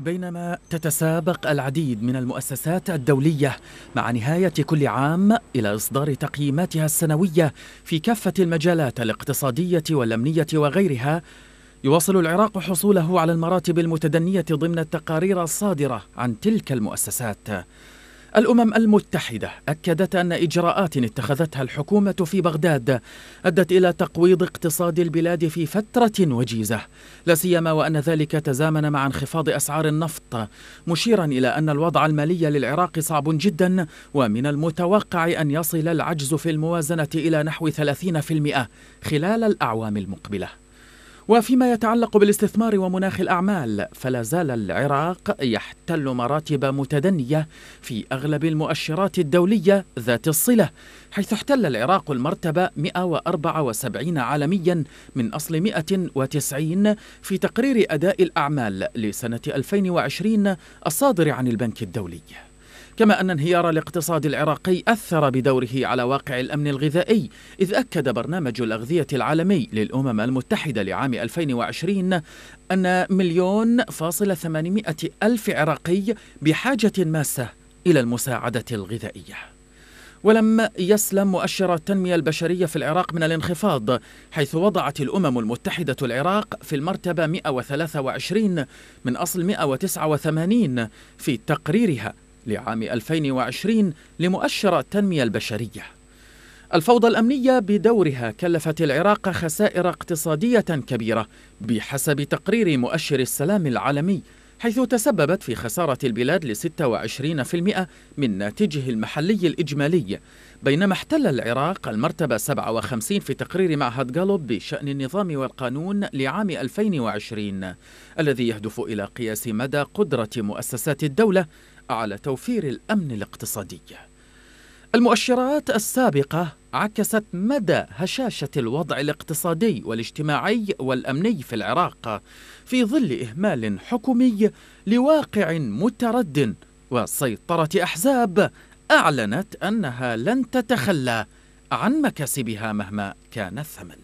بينما تتسابق العديد من المؤسسات الدولية مع نهاية كل عام إلى إصدار تقييماتها السنوية في كافة المجالات الاقتصادية والأمنية وغيرها يواصل العراق حصوله على المراتب المتدنية ضمن التقارير الصادرة عن تلك المؤسسات الأمم المتحدة أكدت أن إجراءات اتخذتها الحكومة في بغداد أدت إلى تقويض اقتصاد البلاد في فترة وجيزة لا سيما وأن ذلك تزامن مع انخفاض أسعار النفط مشيرا إلى أن الوضع المالي للعراق صعب جدا ومن المتوقع أن يصل العجز في الموازنة إلى نحو 30% خلال الأعوام المقبلة وفيما يتعلق بالاستثمار ومناخ الأعمال فلا زال العراق يحتل مراتب متدنية في أغلب المؤشرات الدولية ذات الصلة حيث احتل العراق المرتبة 174 عالميا من أصل 190 في تقرير أداء الأعمال لسنة 2020 الصادر عن البنك الدولي كما أن انهيار الاقتصاد العراقي أثر بدوره على واقع الأمن الغذائي إذ أكد برنامج الأغذية العالمي للأمم المتحدة لعام 2020 أن مليون فاصل ثمانمائة ألف عراقي بحاجة ماسة إلى المساعدة الغذائية ولم يسلم مؤشر التنمية البشرية في العراق من الانخفاض حيث وضعت الأمم المتحدة العراق في المرتبة 123 من أصل 189 في تقريرها لعام 2020 لمؤشر التنمية البشرية. الفوضى الأمنية بدورها كلفت العراق خسائر اقتصادية كبيرة بحسب تقرير مؤشر السلام العالمي حيث تسببت في خسارة البلاد ل 26% من ناتجه المحلي الإجمالي بينما احتل العراق المرتبة 57 في تقرير معهد جالوب بشأن النظام والقانون لعام 2020 الذي يهدف إلى قياس مدى قدرة مؤسسات الدولة على توفير الأمن الاقتصادي المؤشرات السابقة عكست مدى هشاشة الوضع الاقتصادي والاجتماعي والأمني في العراق في ظل إهمال حكومي لواقع متردٍ وسيطرة أحزاب أعلنت أنها لن تتخلى عن مكاسبها مهما كان الثمن